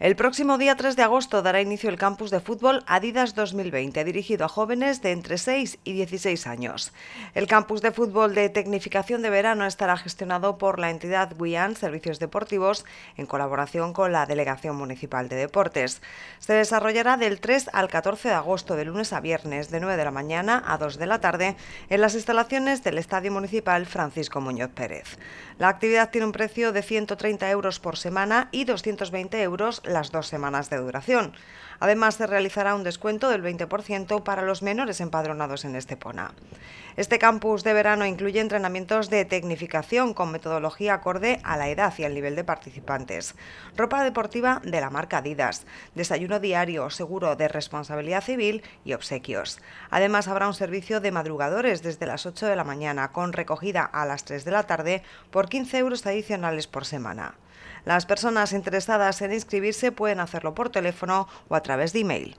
El próximo día 3 de agosto dará inicio el campus de fútbol Adidas 2020, dirigido a jóvenes de entre 6 y 16 años. El campus de fútbol de tecnificación de verano estará gestionado por la entidad WIAN Servicios Deportivos en colaboración con la Delegación Municipal de Deportes. Se desarrollará del 3 al 14 de agosto, de lunes a viernes, de 9 de la mañana a 2 de la tarde, en las instalaciones del Estadio Municipal Francisco Muñoz Pérez. La actividad tiene un precio de 130 euros por semana y 220 euros las dos semanas de duración. Además, se realizará un descuento del 20% para los menores empadronados en Estepona. Este campus de verano incluye entrenamientos de tecnificación con metodología acorde a la edad y al nivel de participantes, ropa deportiva de la marca Adidas, desayuno diario, seguro de responsabilidad civil y obsequios. Además, habrá un servicio de madrugadores desde las 8 de la mañana con recogida a las 3 de la tarde por 15 euros adicionales por semana. Las personas interesadas en inscribirse pueden hacerlo por teléfono o a través de email.